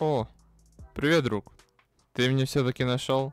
О, привет, друг. Ты меня все-таки нашел?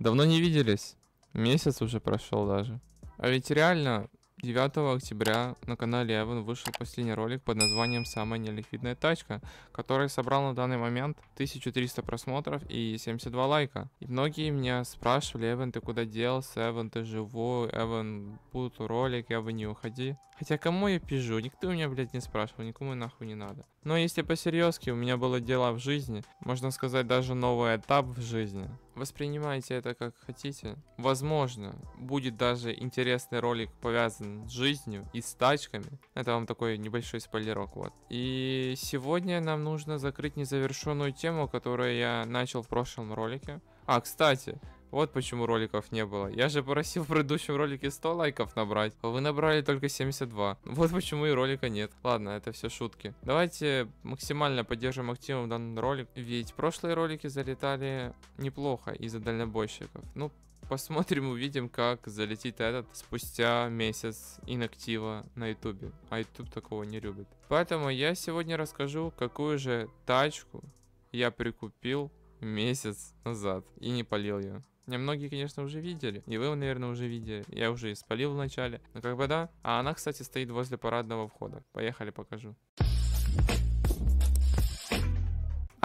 Давно не виделись. Месяц уже прошел даже. А ведь реально, 9 октября на канале Эван вышел последний ролик под названием «Самая неликвидная тачка», который собрал на данный момент 1300 просмотров и 72 лайка. И многие меня спрашивали, Эван, ты куда делся? Эван, ты живой? Эван, будут ролик? Эван, не уходи. Хотя кому я пижу? Никто меня, блядь, не спрашивал, никому нахуй не надо. Но если по-серьезки, у меня было дела в жизни, можно сказать, даже новый этап в жизни. Воспринимайте это как хотите. Возможно, будет даже интересный ролик, повязанный жизнью и с тачками. Это вам такой небольшой спойлерок, вот. И сегодня нам нужно закрыть незавершенную тему, которую я начал в прошлом ролике. А, кстати, вот почему роликов не было. Я же просил в предыдущем ролике 100 лайков набрать, а вы набрали только 72. Вот почему и ролика нет. Ладно, это все шутки. Давайте максимально поддержим активом данный ролик, ведь прошлые ролики залетали неплохо из-за дальнобойщиков. Ну, Посмотрим, увидим, как залетит этот спустя месяц инактива на ютубе. А ютуб такого не любит. Поэтому я сегодня расскажу, какую же тачку я прикупил месяц назад и не полил ее. Не многие, конечно, уже видели. И вы, наверное, уже видели. Я уже испалил вначале. Но как бы да. А она, кстати, стоит возле парадного входа. Поехали, покажу.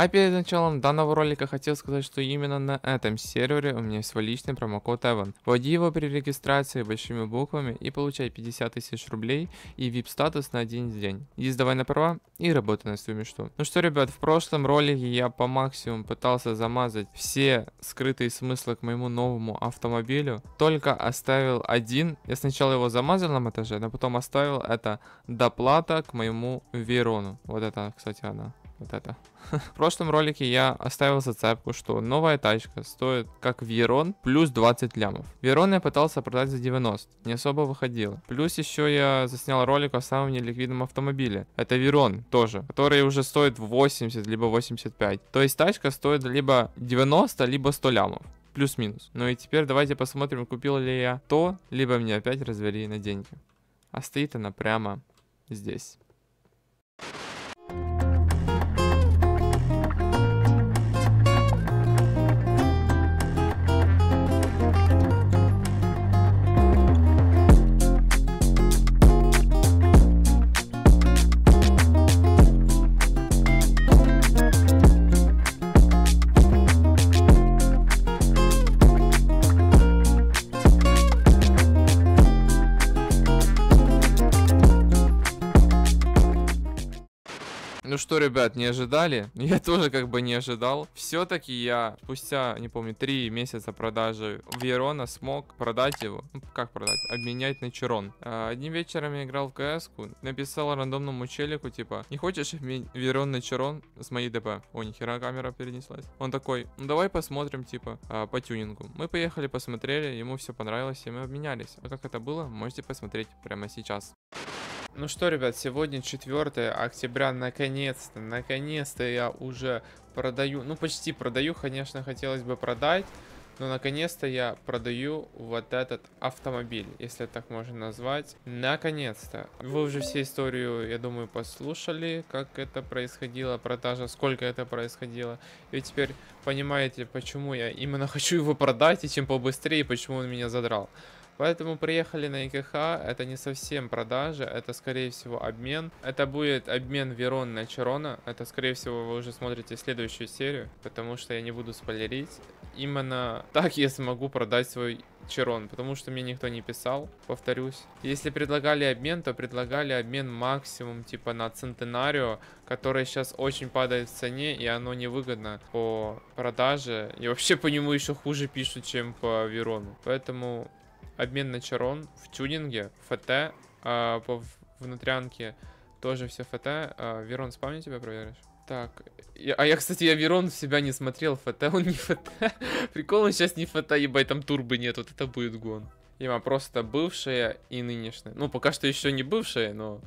А перед началом данного ролика хотел сказать, что именно на этом сервере у меня свой личный промокод Evan. Вводи его при регистрации большими буквами и получай 50 тысяч рублей и VIP статус на один день. И сдавай на права и работай на свою мечту. Ну что, ребят, в прошлом ролике я по максимуму пытался замазать все скрытые смыслы к моему новому автомобилю, только оставил один. Я сначала его замазал на монтаже, но потом оставил это доплата к моему Верону. Вот это, кстати, она вот это. В прошлом ролике я оставил зацепку, что новая тачка стоит как Верон плюс 20 лямов. Верон я пытался продать за 90, не особо выходило. Плюс еще я заснял ролик о самом неликвидном автомобиле. Это Верон тоже, который уже стоит 80 либо 85. То есть тачка стоит либо 90, либо 100 лямов плюс-минус. Ну и теперь давайте посмотрим, купил ли я то, либо мне опять развели на деньги. А стоит она прямо здесь. что, ребят, не ожидали? Я тоже как бы не ожидал. Все-таки я спустя, не помню, три месяца продажи Верона смог продать его. Ну, как продать? Обменять на Черон. А, одним вечером я играл в кс написал рандомному челику, типа, не хочешь Верон на Черон с моей ДП? О, нихера камера перенеслась. Он такой, ну давай посмотрим, типа, а, по тюнингу. Мы поехали, посмотрели, ему все понравилось, и мы обменялись. А как это было, можете посмотреть прямо сейчас. Ну что, ребят, сегодня 4 октября, наконец-то, наконец-то я уже продаю, ну почти продаю, конечно, хотелось бы продать, но наконец-то я продаю вот этот автомобиль, если так можно назвать. Наконец-то. Вы уже всю историю, я думаю, послушали, как это происходило, продажа, сколько это происходило. И теперь понимаете, почему я именно хочу его продать и чем побыстрее, почему он меня задрал. Поэтому приехали на ИКХ, это не совсем продажа, это скорее всего обмен. Это будет обмен Верон на Чарона, это скорее всего вы уже смотрите следующую серию, потому что я не буду спойлерить. Именно так я смогу продать свой Чарон, потому что мне никто не писал, повторюсь. Если предлагали обмен, то предлагали обмен максимум типа на Центенарио, которое сейчас очень падает в цене и оно невыгодно по продаже. И вообще по нему еще хуже пишут, чем по Верону. Поэтому обмен на чарон в тюнинге, ФТ, а, по внутрянке тоже все ФТ. А, Верон, спамни тебя проверишь? Так, я, а я, кстати, я Верон в себя не смотрел, ФТ, он не ФТ. Прикол, он сейчас не ФТ, ебать, там турбы нет, вот это будет гон. Има просто бывшая и нынешняя. Ну, пока что еще не бывшая, но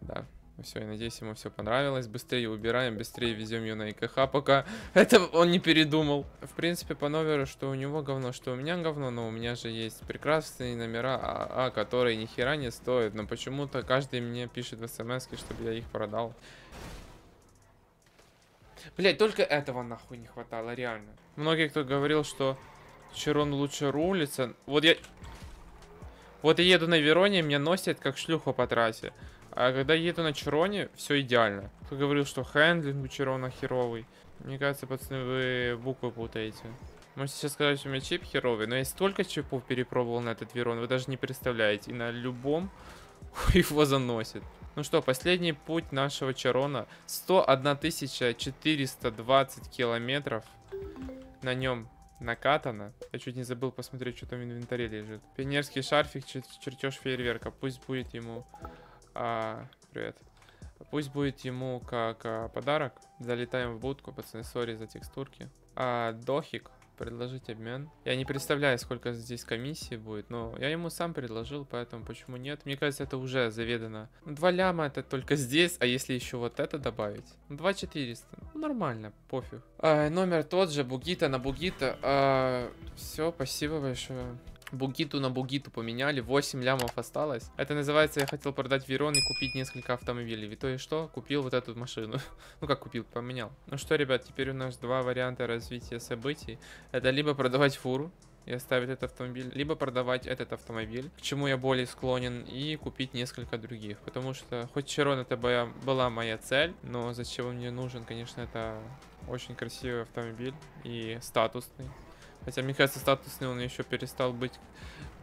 да. Все, я надеюсь, ему все понравилось. Быстрее убираем, быстрее везем ее на ИКХ, пока это он не передумал. В принципе, по номеру, что у него говно, что у меня говно, но у меня же есть прекрасные номера а, а которые ни хера не стоят. Но почему-то каждый мне пишет в смс, чтобы я их продал. Блять, только этого нахуй не хватало, реально. Многие кто говорил, что Черон лучше рулится. Вот я... Вот я еду на Вероне, меня носят как шлюха по трассе. А когда еду на Чероне, все идеально. Кто говорил, что хендлинг у Черона херовый. Мне кажется, пацаны, вы буквы путаете. Можете сейчас сказать, что у меня чип херовый, но я столько чипов перепробовал на этот Верон, вы даже не представляете. И на любом его заносит. Ну что, последний путь нашего Чарона. 101 420 километров на нем накатано. Я чуть не забыл посмотреть, что там в инвентаре лежит. Пионерский шарфик, чертеж фейерверка. Пусть будет ему а, привет. Пусть будет ему как а, подарок. Залетаем в будку, пацаны, сори за текстурки. А, дохик, предложить обмен. Я не представляю, сколько здесь комиссии будет, но я ему сам предложил, поэтому почему нет? Мне кажется, это уже заведено. Два ляма это только здесь, а если еще вот это добавить? два четыреста. Ну, нормально, пофиг. А, номер тот же, Бугита на Бугита. А, все, спасибо большое. Бугиту на Бугиту поменяли, 8 лямов осталось. Это называется, я хотел продать Верон и купить несколько автомобилей. В итоге что? Купил вот эту машину. ну как купил, поменял. Ну что, ребят, теперь у нас два варианта развития событий. Это либо продавать фуру, и оставить этот автомобиль, либо продавать этот автомобиль, к чему я более склонен, и купить несколько других, потому что хоть Чирон это была моя цель, но зачем мне нужен, конечно, это очень красивый автомобиль и статусный. Хотя, мне кажется, статусный он еще перестал быть,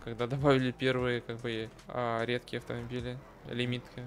когда добавили первые, как бы, а, редкие автомобили, лимитки.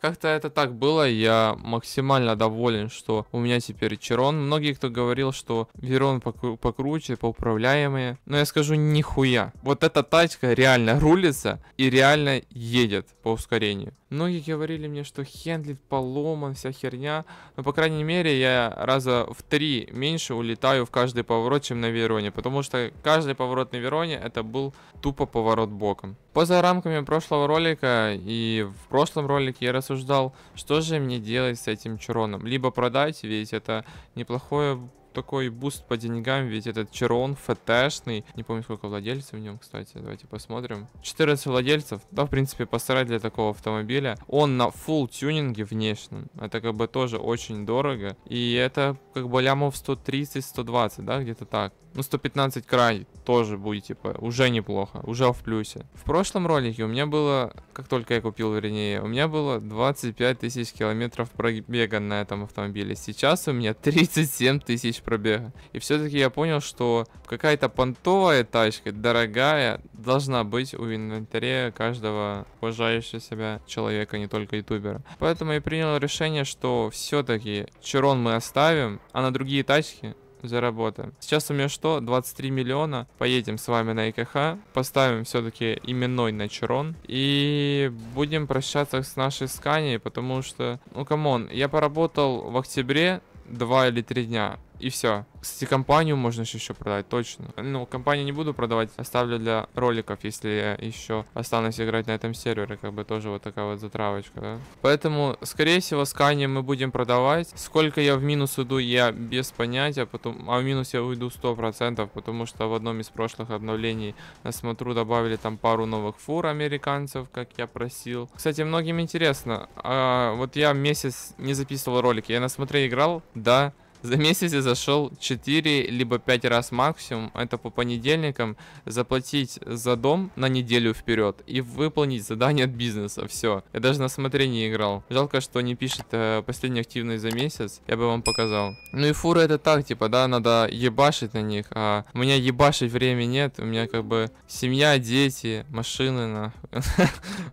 Как-то это так было, я максимально доволен, что у меня теперь Чирон. Многие, кто говорил, что Верон покру покруче, поуправляемые. Но я скажу, нихуя. Вот эта тачка реально рулится и реально едет по ускорению. Многие говорили мне, что хендлит поломан, вся херня. Но, по крайней мере, я раза в три меньше улетаю в каждый поворот, чем на Вероне. Потому что каждый поворот на Вероне это был тупо поворот боком. Поза рамками прошлого ролика и в прошлом ролике я рассуждал, что же мне делать с этим Чуроном. Либо продать, ведь это неплохое такой буст по деньгам, ведь этот Черон ФТшный. Не помню, сколько владельцев в нем, кстати. Давайте посмотрим. 14 владельцев. Да, в принципе, постарать для такого автомобиля. Он на full тюнинге внешнем. Это как бы тоже очень дорого. И это как бы лямов 130-120, да, где-то так. Ну, 115 край тоже будет, типа, уже неплохо, уже в плюсе. В прошлом ролике у меня было, как только я купил, вернее, у меня было 25 тысяч километров пробега на этом автомобиле. Сейчас у меня 37 тысяч пробега. И все-таки я понял, что какая-то понтовая тачка, дорогая, должна быть у инвентаре каждого уважающего себя человека, не только ютубера. Поэтому я принял решение, что все-таки Черон мы оставим, а на другие тачки заработаем. Сейчас у меня что? 23 миллиона. Поедем с вами на ИКХ. Поставим все-таки именной на Чурон. И будем прощаться с нашей Сканией, потому что... Ну, камон, я поработал в октябре 2 или 3 дня и все. Кстати, компанию можно еще продать, точно. Ну, компанию не буду продавать, оставлю для роликов, если я еще останусь играть на этом сервере, как бы тоже вот такая вот затравочка, да. Поэтому, скорее всего, скани мы будем продавать. Сколько я в минус иду, я без понятия, потом, а в минус я уйду 100%, потому что в одном из прошлых обновлений, на смотру, добавили там пару новых фур американцев, как я просил. Кстати, многим интересно, а, вот я месяц не записывал ролики, я на смотре играл, да, за месяц я зашел 4 либо 5 раз максимум, это по понедельникам, заплатить за дом на неделю вперед и выполнить задание от бизнеса, все. Я даже на смотрение играл. Жалко, что не пишет э, последний активный за месяц, я бы вам показал. Ну и фуры это так, типа, да, надо ебашить на них, а у меня ебашить времени нет, у меня как бы семья, дети, машины, на...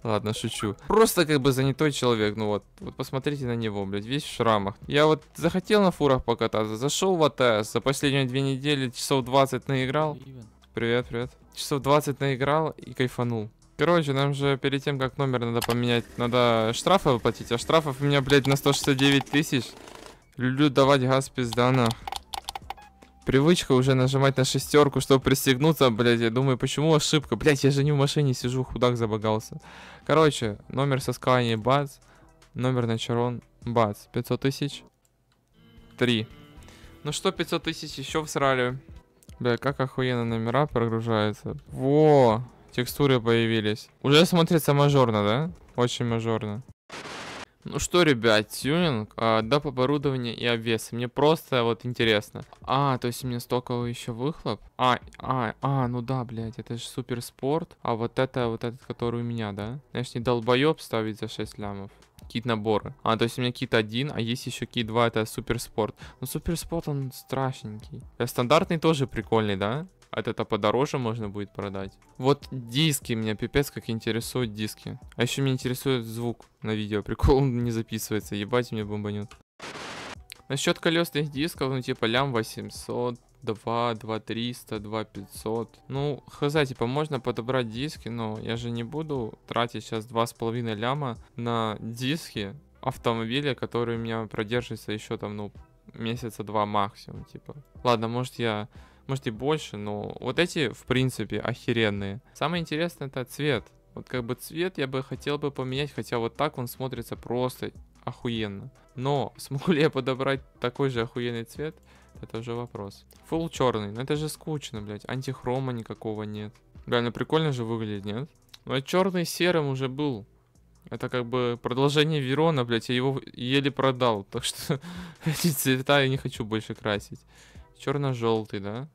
Ладно, шучу. Просто как бы занятой человек, ну вот, вот посмотрите на него, блядь, весь в шрамах. Я вот захотел на фурах показать, Кота Зашел в АТС, за последние две недели часов 20 наиграл. Привет, привет. Часов 20 наиграл и кайфанул. Короче, нам же перед тем, как номер надо поменять, надо штрафы выплатить. А штрафов у меня, блядь, на 169 тысяч. Люблю давать газ пиздана. Привычка уже нажимать на шестерку, чтобы пристегнуться, блядь. Я думаю, почему ошибка? Блядь, я же не в машине сижу, худак забагался. Короче, номер со скалани бац. Номер на чарон бац. 500 тысяч. 3. Ну что, 500 тысяч еще всрали. Бля, как охуенно номера прогружаются. Во, текстуры появились. Уже смотрится мажорно, да? Очень мажорно. Ну что, ребят, тюнинг, а, по оборудование и обвесы. Мне просто вот интересно. А, то есть у меня стоковый еще выхлоп? А, а, а, ну да, блядь, это же суперспорт. А вот это, вот этот, который у меня, да? Знаешь, не долбоеб ставить за 6 лямов какие-то наборы. А, то есть у меня кит один, а есть еще кит два, это суперспорт. Но ну, суперспорт, он страшненький. А стандартный тоже прикольный, да? От а это подороже можно будет продать. Вот диски меня пипец как интересуют диски. А еще меня интересует звук на видео. Прикол, он не записывается. Ебать, меня бомбанет. Насчет колесных дисков, ну типа лям 800, 2, 2 300, 2 500. Ну, хз, типа, можно подобрать диски, но я же не буду тратить сейчас 2,5 ляма на диски автомобиля, который у меня продержится еще там, ну, месяца два максимум, типа. Ладно, может я может и больше, но вот эти, в принципе, охеренные. Самое интересное это цвет. Вот как бы цвет я бы хотел бы поменять, хотя вот так он смотрится просто охуенно. Но смогу ли я подобрать такой же охуенный цвет? Это уже вопрос. Фул черный. но это же скучно, блядь. Антихрома никакого нет. Бля, ну прикольно же выглядит, нет? Но ну, а черный серым уже был. Это как бы продолжение Верона, блядь, я его еле продал. Так что эти цвета я не хочу больше красить. Черно-желтый, да?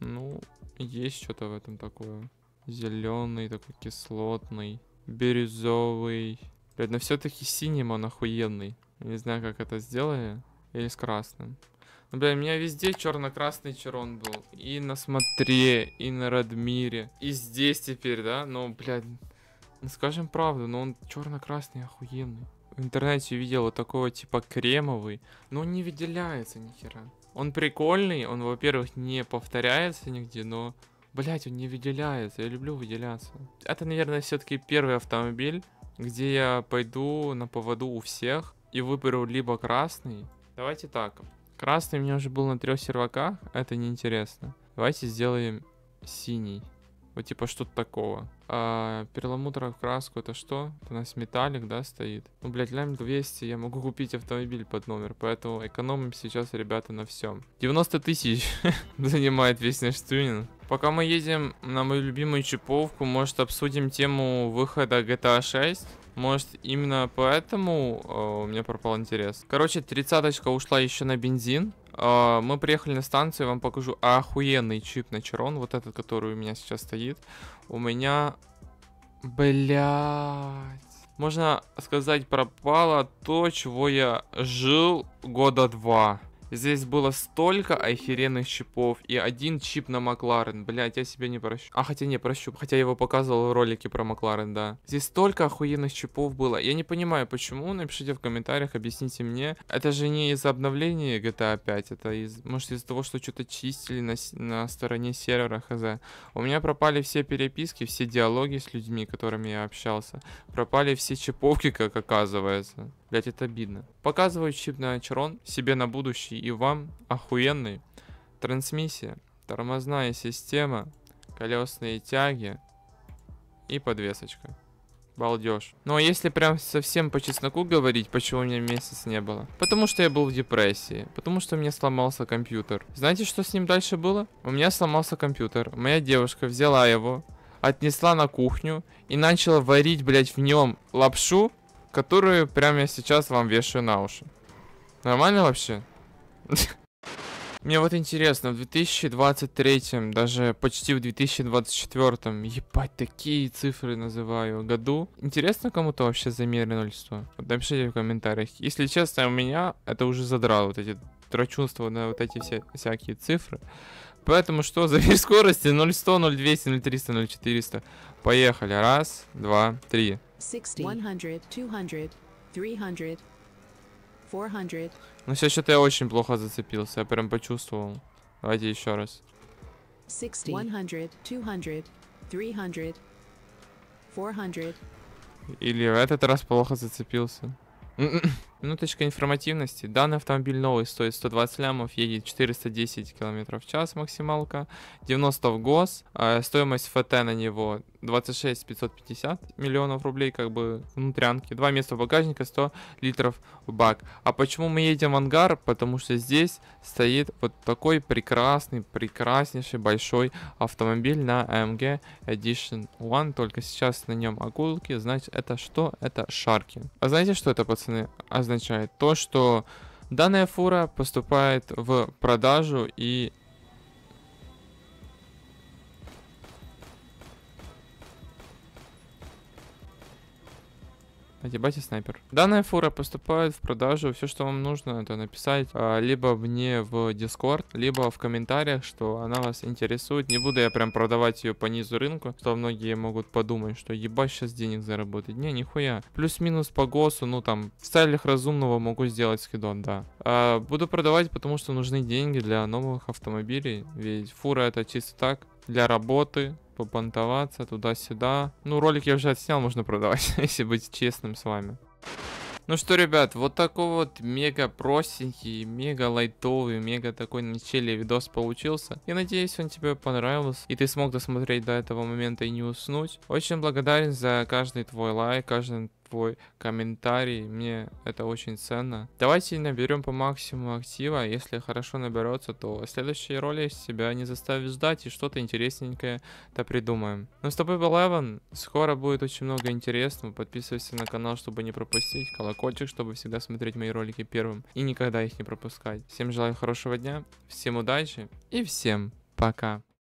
Ну, есть что-то в этом такое. Зеленый, такой кислотный. Бирюзовый. Блядь, но все-таки синий он охуенный. не знаю, как это сделали. Или с красным. Ну, бля, у меня везде черно-красный черон был. И на Смотре, и на Радмире. И здесь теперь, да? Но, блядь, ну, скажем правду, но он черно-красный охуенный. В интернете видел вот такого типа кремовый, но он не выделяется нихера. Он прикольный, он, во-первых, не повторяется нигде, но, блять, он не выделяется. Я люблю выделяться. Это, наверное, все-таки первый автомобиль, где я пойду на поводу у всех и выберу либо красный. Давайте так. Красный у меня уже был на трех серваках, это неинтересно. Давайте сделаем синий. Вот типа что-то такого. А, перламутра в краску это что? Это у нас металлик, да, стоит? Ну, блядь, лям 200, я могу купить автомобиль под номер, поэтому экономим сейчас, ребята, на всем. 90 тысяч занимает весь наш тюнинг. Пока мы едем на мою любимую чиповку, может обсудим тему выхода GTA 6? Может, именно поэтому э, у меня пропал интерес. Короче, тридцаточка ушла еще на бензин. Э, мы приехали на станцию, я вам покажу охуенный чип на Чарон. Вот этот, который у меня сейчас стоит. У меня... Блять. Можно сказать, пропало то, чего я жил года два. Здесь было столько охеренных чипов. И один чип на Макларен. Блять, я себе не прощу. А, хотя не, прощу. Хотя я его показывал в ролике про Макларен, да. Здесь столько охуенных чипов было. Я не понимаю, почему. Напишите в комментариях, объясните мне. Это же не из-за обновления GTA 5. Это из... Может, из-за того, что что-то чистили на, на стороне сервера, хз. У меня пропали все переписки, все диалоги с людьми, которыми я общался. Пропали все чиповки, как оказывается. Блять, это обидно. Показываю чип на Ачерон себе на будущий и вам охуенный. Трансмиссия, тормозная система, колесные тяги и подвесочка. Балдеж. Ну а если прям совсем по чесноку говорить, почему у меня месяц не было? Потому что я был в депрессии. Потому что у меня сломался компьютер. Знаете, что с ним дальше было? У меня сломался компьютер. Моя девушка взяла его, отнесла на кухню и начала варить, блять в нем лапшу которую прямо я сейчас вам вешаю на уши. Нормально вообще? Мне вот интересно, в 2023, даже почти в 2024, ебать, такие цифры называю, году. Интересно кому-то вообще замеры нольства? Вот напишите в комментариях. Если честно, у меня это уже задрало, вот эти трачунства на вот эти все, всякие цифры. Поэтому что, замер скорости 0100, 0200, 0300, 0400. Поехали. Раз, два, три. 60, 100, Ну все, что-то я очень плохо зацепился, я прям почувствовал. Давайте еще раз. 60, 100, 200, 300, 400. Или в этот раз плохо зацепился. М-м-м. Минуточка информативности. Данный автомобиль новый стоит 120 лямов, едет 410 км в час максималка, 90 в ГОС, а, стоимость ФТ на него 26 550 миллионов рублей, как бы внутрянки, 2 места в багажнике, 100 литров в бак. А почему мы едем в ангар? Потому что здесь стоит вот такой прекрасный, прекраснейший большой автомобиль на AMG эм Edition One, только сейчас на нем акулки, значит это что? Это шарки. А знаете что это, пацаны? А знаете означает? То, что данная фура поступает в продажу и Ебать и снайпер. Данная фура поступает в продажу. Все, что вам нужно, это написать а, либо мне в Discord, либо в комментариях, что она вас интересует. Не буду я прям продавать ее по низу рынку, что многие могут подумать, что ебать сейчас денег заработать. Не, нихуя. Плюс-минус по ГОСу, ну там, в целях разумного могу сделать скидон, да. А, буду продавать, потому что нужны деньги для новых автомобилей. Ведь фура это чисто так, для работы, побантоваться туда-сюда. Ну, ролик я уже отснял, можно продавать, если быть честным с вами. Ну что, ребят, вот такой вот мега простенький, мега лайтовый, мега такой на челе видос получился. Я надеюсь, он тебе понравился, и ты смог досмотреть до этого момента и не уснуть. Очень благодарен за каждый твой лайк, каждый твой комментарий, мне это очень ценно. Давайте наберем по максимуму актива, если хорошо наберется, то следующие роли себя не заставит ждать и что-то интересненькое то придумаем. Ну с тобой был Эван, скоро будет очень много интересного, подписывайся на канал, чтобы не пропустить, колокольчик, чтобы всегда смотреть мои ролики первым и никогда их не пропускать. Всем желаю хорошего дня, всем удачи и всем пока.